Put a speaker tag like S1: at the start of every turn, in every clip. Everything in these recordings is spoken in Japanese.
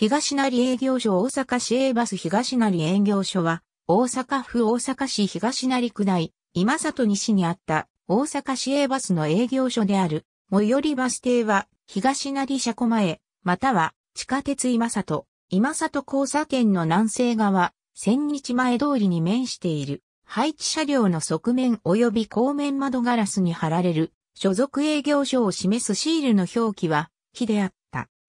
S1: 東成営業所大阪市営バス東成営業所は、大阪府大阪市東成区内、今里西にあった大阪市営バスの営業所である、最寄りバス停は、東成車庫前、または地下鉄今里、今里交差点の南西側、千日前通りに面している、配置車両の側面及び後面窓ガラスに貼られる、所属営業所を示すシールの表記は、日であっ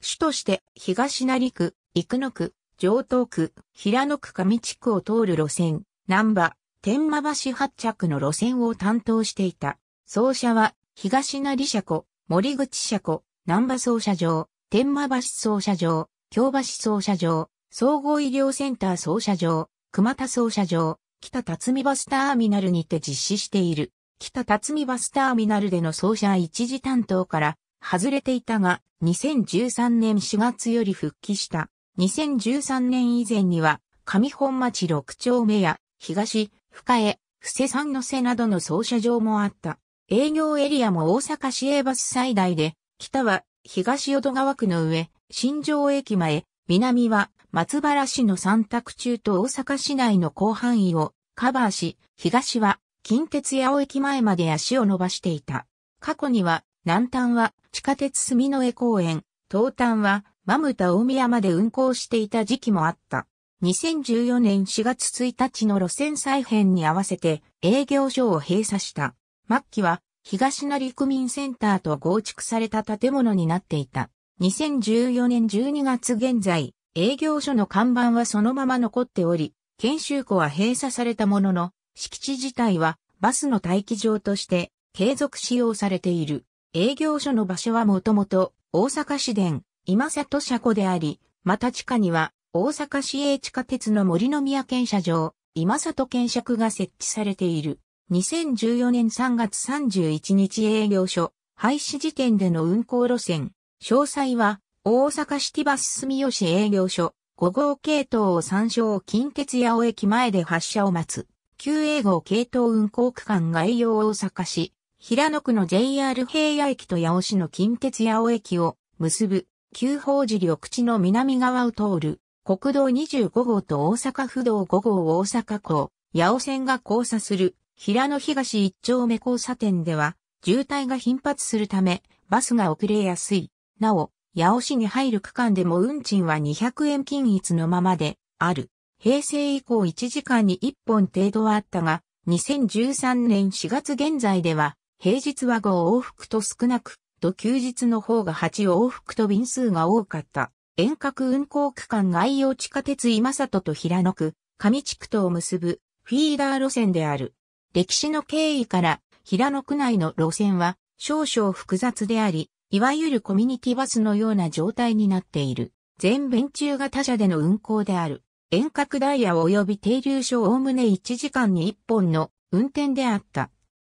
S1: 主として東成区、生野区、上東区、平野区上地区を通る路線、南波、天満橋発着の路線を担当していた。走車は、東成車庫、森口車庫、南波走車場、天満橋走車場、京橋走車場、総合医療センター走車場、熊田走車場、北辰巳バスターミナルにて実施している。北辰巳バスターミナルでの走車一時担当から、外れていたが、2013年4月より復帰した。2013年以前には、上本町6丁目や、東、深江、伏施山の瀬などの操車場もあった。営業エリアも大阪市営バス最大で、北は東淀川区の上、新城駅前、南は松原市の三択中と大阪市内の広範囲をカバーし、東は近鉄八尾駅前まで足を伸ばしていた。過去には南端は地下鉄住之江公園、東端は、マムタ大宮まで運行していた時期もあった。2014年4月1日の路線再編に合わせて営業所を閉鎖した。末期は東成区民センターと合築された建物になっていた。2014年12月現在、営業所の看板はそのまま残っており、研修庫は閉鎖されたものの、敷地自体はバスの待機場として継続使用されている。営業所の場所はもともと大阪市電今里車庫であり、また地下には大阪市営地下鉄の森の宮検車場今里車区が設置されている。2014年3月31日営業所廃止時点での運行路線。詳細は大阪シティバス住吉営業所5号系統を参照近鉄八尾駅前で発車を待つ。旧営号系統運行区間概要大阪市平野区の JR 平野駅と八尾市の近鉄八尾駅を結ぶ、旧宝寺緑地の南側を通る、国道25号と大阪府道5号大阪港、八尾線が交差する、平野東一丁目交差点では、渋滞が頻発するため、バスが遅れやすい。なお、八尾市に入る区間でも運賃は200円均一のままで、ある。平成以降1時間に1本程度はあったが、2013年4月現在では、平日は5往復と少なく、と休日の方が8往復と便数が多かった。遠隔運行区間外用地下鉄今里と平野区、上地区とを結ぶフィーダー路線である。歴史の経緯から平野区内の路線は少々複雑であり、いわゆるコミュニティバスのような状態になっている。全便中が他社での運行である。遠隔ダイヤ及び停留所おおむね1時間に1本の運転であった。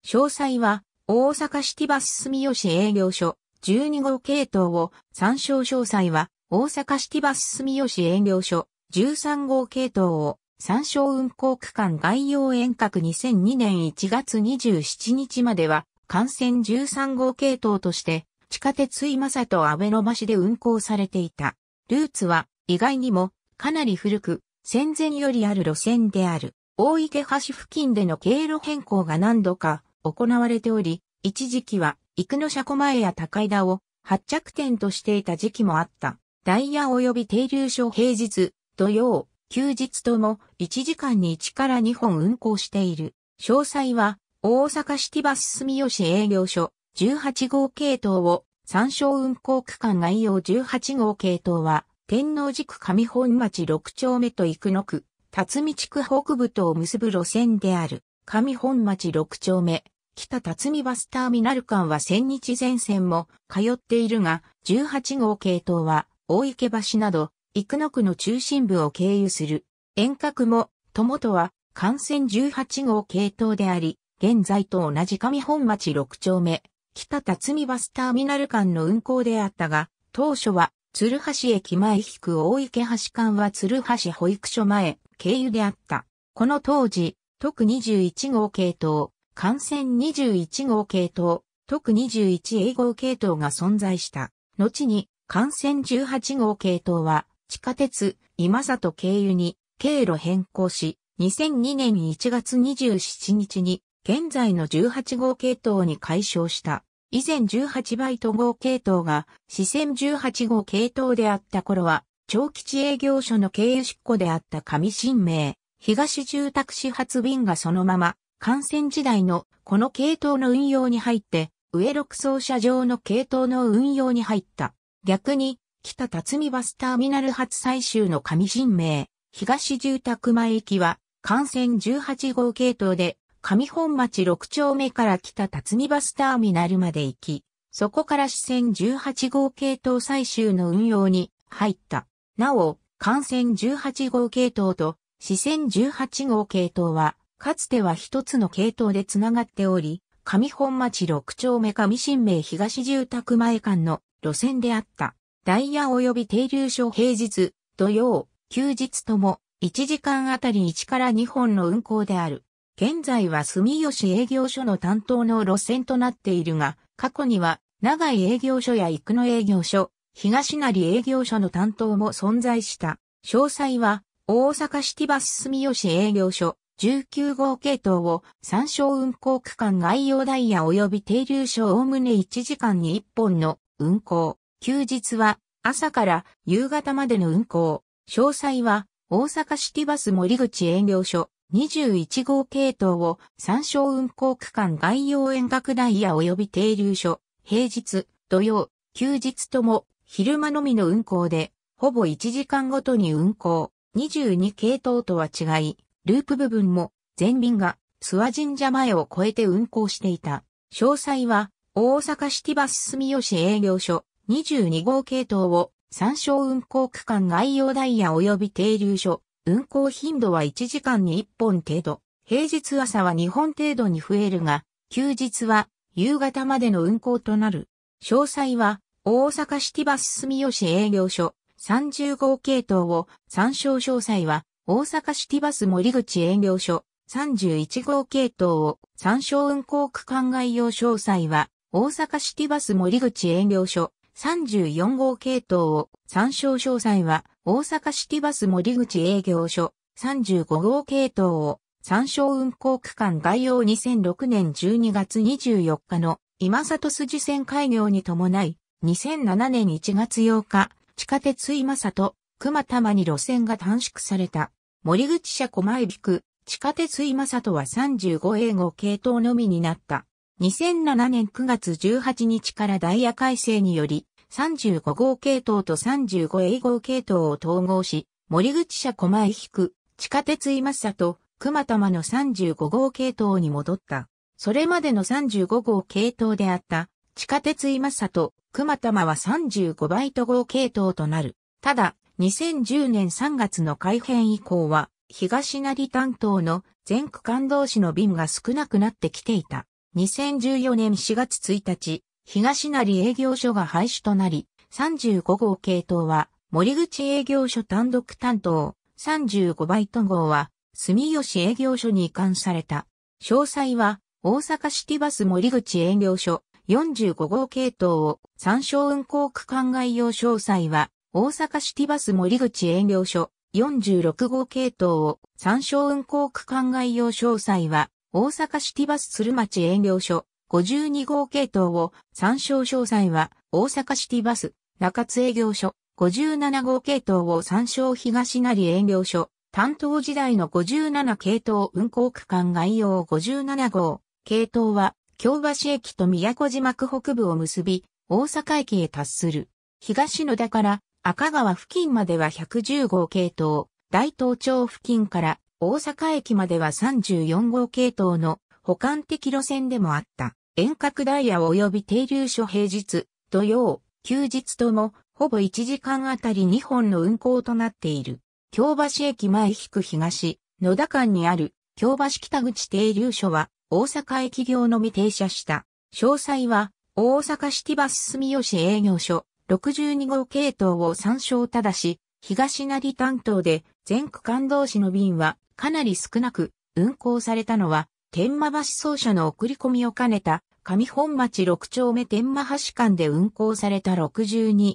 S1: 詳細は大阪シティバス住吉営業所12号系統を参照詳細は大阪シティバス住吉営業所13号系統を参照運行区間概要遠隔2002年1月27日までは幹線13号系統として地下鉄今里安倍の橋で運行されていた。ルーツは意外にもかなり古く戦前よりある路線である。大池橋付近での経路変更が何度か行われており、一時期は、生野車庫前や高井田を発着点としていた時期もあった。ダイヤ及び停留所平日、土曜、休日とも1時間に1から2本運行している。詳細は、大阪シティバス住吉営業所18号系統を参照運行区間概要18号系統は、天王寺区上本町6丁目と生野区、辰巳地区北部とを結ぶ路線である。上本町6丁目、北辰巳バスターミナル間は千日前線も通っているが、18号系統は大池橋など、幾野区の中心部を経由する。遠隔も、友とは、幹線18号系統であり、現在と同じ上本町6丁目、北辰巳バスターミナル間の運行であったが、当初は、鶴橋駅前引く大池橋間は鶴橋保育所前、経由であった。この当時、特21号系統、感染21号系統、特 21A 号系統が存在した。後に、感染18号系統は、地下鉄、今里経由に、経路変更し、2002年1月27日に、現在の18号系統に解消した。以前18バイト号系統が、四川18号系統であった頃は、長吉営業所の経由執行であった上新名、東住宅始発便がそのまま、感染時代のこの系統の運用に入って、上6層車上の系統の運用に入った。逆に、北辰巳バスターミナル初採集の上新名、東住宅前行きは、感染18号系統で、上本町6丁目から北辰巳バスターミナルまで行き、そこから支線18号系統採集の運用に入った。なお、感染18号系統と支線18号系統は、かつては一つの系統でつながっており、上本町六丁目上新名東住宅前間の路線であった。ダイヤ及び停留所平日、土曜、休日とも、1時間あたり1から2本の運行である。現在は住吉営業所の担当の路線となっているが、過去には、長井営業所や生野営業所、東成営業所の担当も存在した。詳細は、大阪シティバス住吉営業所、19号系統を参照運行区間概要ダイヤ及び停留所おおむね1時間に1本の運行。休日は朝から夕方までの運行。詳細は大阪シティバス森口営業所21号系統を参照運行区間概要遠隔ダイヤ及び停留所。平日、土曜、休日とも昼間のみの運行で、ほぼ1時間ごとに運行。22系統とは違い、ループ部分も全便が諏訪神社前を越えて運行していた。詳細は大阪シティバス住吉営業所22号系統を参照運行区間概要ダイヤ及び停留所、運行頻度は1時間に1本程度、平日朝は2本程度に増えるが、休日は夕方までの運行となる。詳細は大阪シティバス住吉営業所30号系統を参照詳細は大阪シティバス森口営業所31号系統を参照運行区間概要詳細は大阪シティバス森口営業所34号系統を参照詳細は大阪シティバス森口営業所35号系統を参照運行区間概要2006年12月24日の今里筋線開業に伴い2007年1月8日地下鉄今里熊玉に路線が短縮された。森口社前引く、地下鉄今里は35英語系統のみになった。2007年9月18日からダイヤ改正により、35号系統と35英語系統を統合し、森口社前引く、地下鉄今里、熊玉の35号系統に戻った。それまでの35号系統であった、地下鉄今里、熊玉は35バイト号系統となる。ただ、2010年3月の改編以降は、東成担当の全区間同士の便が少なくなってきていた。2014年4月1日、東成営業所が廃止となり、35号系統は森口営業所単独担当、35バイト号は住吉営業所に移管された。詳細は大阪シティバス森口営業所45号系統を参照運行区間概要詳細は大阪シティバス森口営業所46号系統を参照運行区間概要詳細は大阪シティバス鶴町営業所52号系統を参照詳細は大阪シティバス中津営業所57号系統を参照東成営業所担当時代の57系統運行区間概要57号系統は京橋駅と宮古島区北部を結び大阪駅へ達する東野田から赤川付近までは110号系統、大東町付近から大阪駅までは34号系統の補完的路線でもあった。遠隔ダイヤ及び停留所平日、土曜、休日とも、ほぼ1時間あたり2本の運行となっている。京橋駅前引く東、野田間にある京橋北口停留所は大阪駅業のみ停車した。詳細は大阪シティバス住吉営業所62号系統を参照ただし、東成担当で全区間同士の便はかなり少なく運行されたのは天満橋奏者の送り込みを兼ねた上本町6丁目天満橋間で運行された 62C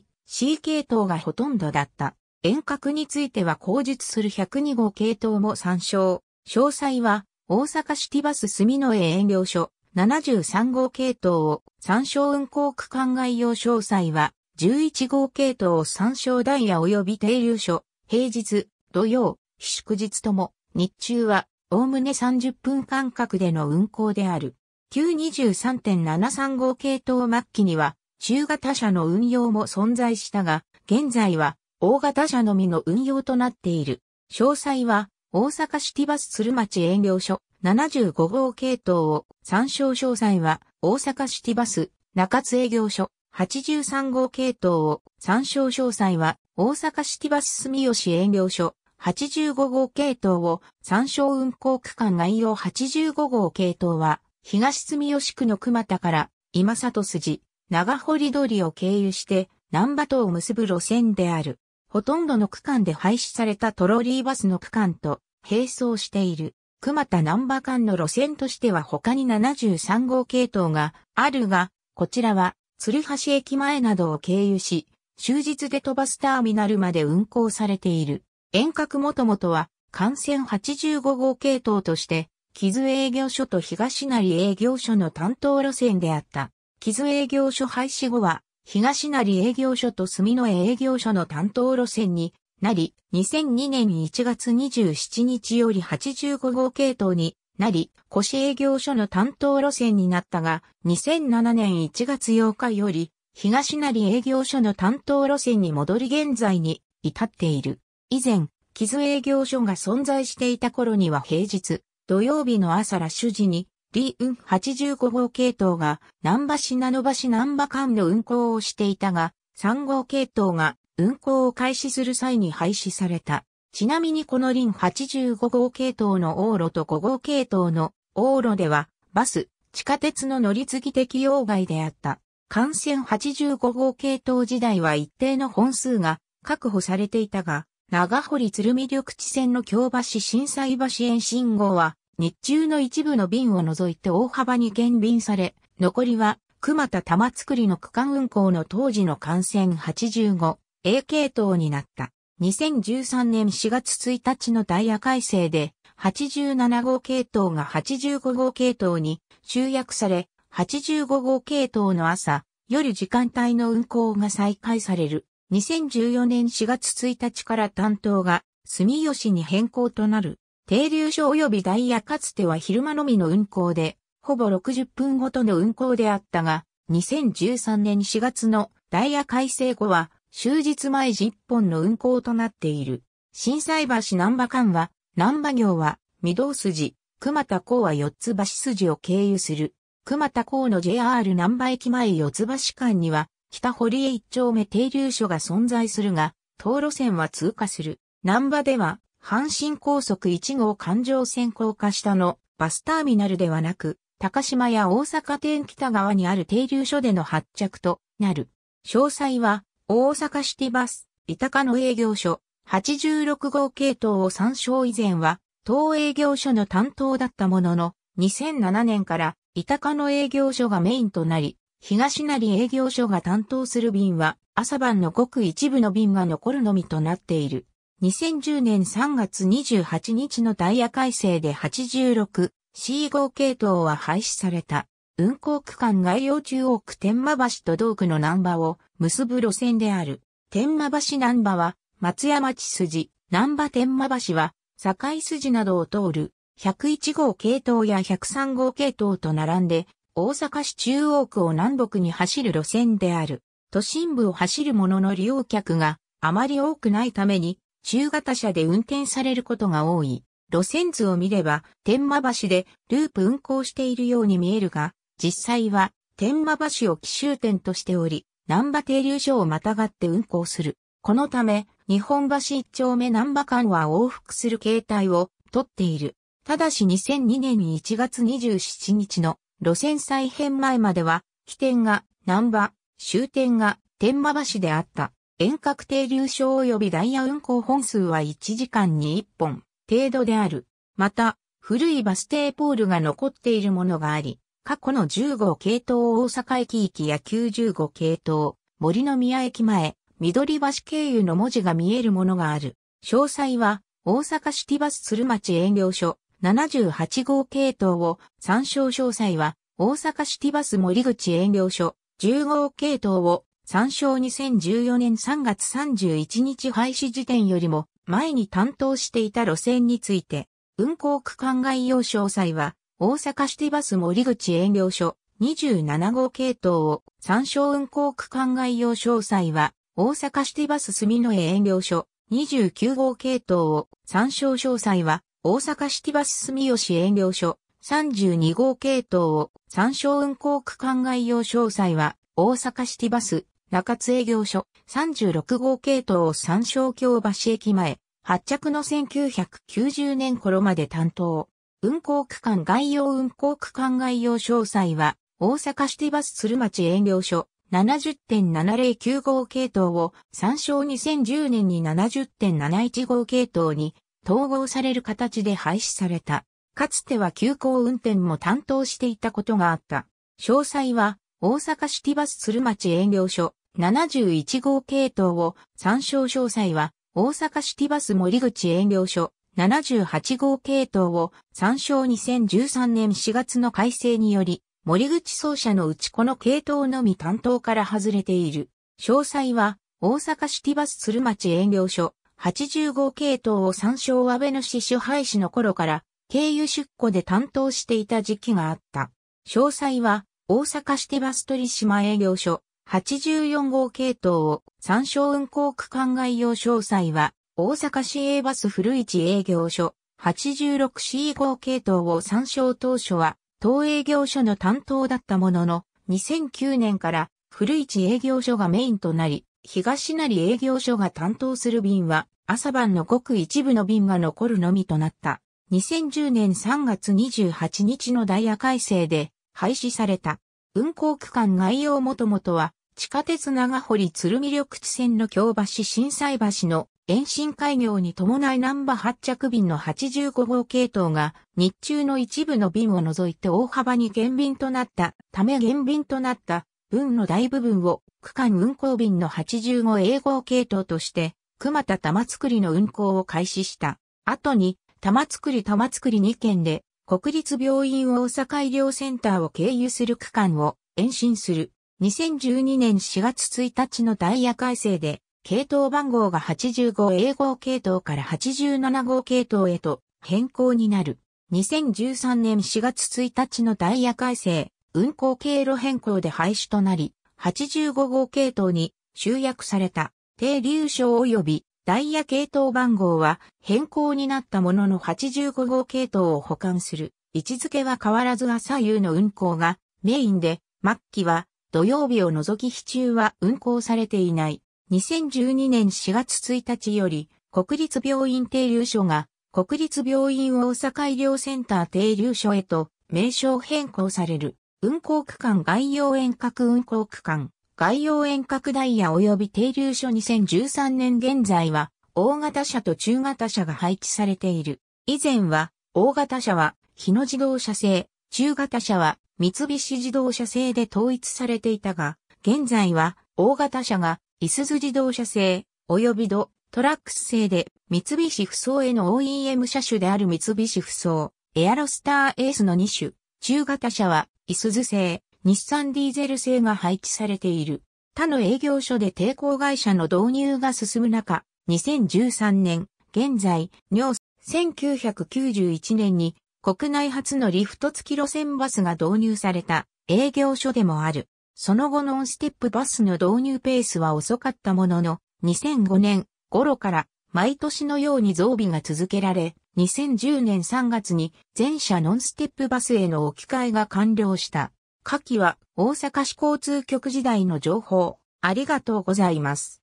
S1: 系統がほとんどだった。遠隔については後述する102号系統も参照。詳細は大阪シティバス住之江営業所73号系統を参照運行区間概要詳細は11号系統参照ダイヤ及び停留所、平日、土曜、祝日とも、日中は、おおむね30分間隔での運行である。923.73号系統末期には、中型車の運用も存在したが、現在は、大型車のみの運用となっている。詳細は、大阪シティバス鶴町営業所75号系統を参照詳細は、大阪シティバス中津営業所83号系統を参照詳細は大阪シティバス住吉営業所85号系統を参照運行区間概要85号系統は東住吉区の熊田から今里筋長堀通りを経由して南波とを結ぶ路線である。ほとんどの区間で廃止されたトロリーバスの区間と並走している。熊田南波間の路線としては他に73号系統があるが、こちらは鶴橋駅前などを経由し、終日で飛ばすターミナルまで運行されている。遠隔もともとは、幹線85号系統として、木津営業所と東成営業所の担当路線であった。木津営業所廃止後は、東成営業所と住野営業所の担当路線になり、2002年1月27日より85号系統になり、腰営業所の担当路線になったが、2007年1月8日より、東成営業所の担当路線に戻り現在に至っている。以前、木津営業所が存在していた頃には平日、土曜日の朝ラ主事時に、リーン85号系統が南橋名の橋南波間の運行をしていたが、3号系統が運行を開始する際に廃止された。ちなみにこのリン85号系統の往路と5号系統の往路では、バス、地下鉄の乗り継ぎ適用外であった。幹線85号系統時代は一定の本数が確保されていたが、長堀鶴見緑地線の京橋震災橋延信号は、日中の一部の便を除いて大幅に減便され、残りは、熊田玉造りの区間運行の当時の幹線85、A 系統になった。2013年4月1日のダイヤ改正で、87号系統が85号系統に集約され、85号系統の朝、夜時間帯の運行が再開される。2014年4月1日から担当が住吉に変更となる。停留所及びダイヤかつては昼間のみの運行で、ほぼ60分ごとの運行であったが、2013年4月のダイヤ改正後は終日毎日一本の運行となっている。震災橋南波間は、南波行は、御堂筋、熊田港は四つ橋筋を経由する。熊田港の JR 南波駅前四つ橋間には、北堀江一丁目停留所が存在するが、道路線は通過する。南波では、阪神高速1号環状線高架下のバスターミナルではなく、高島や大阪店北側にある停留所での発着となる。詳細は大阪シティバス、三鷹の営業所、86号系統を参照以前は、当営業所の担当だったものの、2007年から三鷹の営業所がメインとなり、東成営業所が担当する便は、朝晩のごく一部の便が残るのみとなっている。2010年3月28日のダイヤ改正で 86C5 系統は廃止された。運行区間概要中央区天満橋と同区の南波を結ぶ路線である。天馬橋南波は、松山地筋、南波天馬橋は、境筋などを通る、101号系統や103号系統と並んで、大阪市中央区を南北に走る路線である。都心部を走るものの利用客があまり多くないために、中型車で運転されることが多い。路線図を見れば、天満橋でループ運行しているように見えるが、実際は天満橋を奇襲点としており、南波停留所をまたがって運行する。このため、日本橋一丁目南波間は往復する形態をとっている。ただし2002年1月27日の路線再編前までは、起点が南波、終点が天馬橋であった。遠隔停留所及びダイヤ運行本数は1時間に1本程度である。また、古いバス停ポールが残っているものがあり、過去の15系統大阪駅行きや95系統、森の宮駅前、緑橋経由の文字が見えるものがある。詳細は、大阪シティバス鶴町営業所78号系統を参照詳細は、大阪シティバス森口営業所10号系統を参照2014年3月31日廃止時点よりも前に担当していた路線について、運行区間概要詳細は、大阪シティバス森口営業所27号系統を参照運行区間概要詳細は大阪シティバス住之江営業所29号系統を参照詳細は大阪シティバス住吉営業所32号系統を参照運行区間概要詳細は大阪シティバス中津営業所36号系統を参照京橋駅前発着の1990年頃まで担当。運行区間概要運行区間概要詳細は、大阪シティバス鶴町営業所70.709号系統を参照2010年に70.71号系統に統合される形で廃止された。かつては急行運転も担当していたことがあった。詳細は、大阪シティバス鶴町営業所71号系統を参照詳細は、大阪シティバス森口営業所78号系統を参照2013年4月の改正により、森口奏者のうちこの系統のみ担当から外れている。詳細は、大阪シティバス鶴町営業所、8号系統を参照安倍の市主廃止の頃から、経由出庫で担当していた時期があった。詳細は、大阪シティバス鳥島営業所、84号系統を参照運行区間概要詳細は、大阪市営バス古市営業所 86C 号系統を参照当初は、当営業所の担当だったものの、2009年から古市営業所がメインとなり、東成営業所が担当する便は、朝晩のごく一部の便が残るのみとなった。2010年3月28日のダイヤ改正で廃止された。運行区間概要もともとは、地下鉄長堀鶴見緑地線の京橋震災橋の延伸開業に伴い難波発着便の85号系統が日中の一部の便を除いて大幅に減便となったため減便となった分の大部分を区間運行便の85英号系統として熊田玉造の運行を開始した。後に玉造玉造2件で国立病院大阪医療センターを経由する区間を延伸する。2012年4月1日のダイヤ改正で系統番号が 85A 号系統から87号系統へと変更になる。2013年4月1日のダイヤ改正、運行経路変更で廃止となり、85号系統に集約された停留所及びダイヤ系統番号は変更になったものの85号系統を保管する位置づけは変わらず朝夕の運行がメインで末期は土曜日を除き日中は運行されていない。2012年4月1日より、国立病院停留所が、国立病院大阪医療センター停留所へと、名称変更される。運行区間概要遠隔運行区間、概要遠隔ダイヤ及び停留所2013年現在は、大型車と中型車が配置されている。以前は、大型車は、日野自動車製、中型車は、三菱自動車製で統一されていたが、現在は、大型車がイスズ自動車製、及びド、トラックス製で、三菱不走への OEM 車種である三菱不走、エアロスターエースの2種、中型車は、イスズ製、日産ディーゼル製が配置されている。他の営業所で抵抗会社の導入が進む中、2013年、現在、尿1991年に国内初のリフト付き路線バスが導入された営業所でもある。その後ノンステップバスの導入ペースは遅かったものの、2005年頃から毎年のように増備が続けられ、2010年3月に全車ノンステップバスへの置き換えが完了した。下記は大阪市交通局時代の情報、ありがとうございます。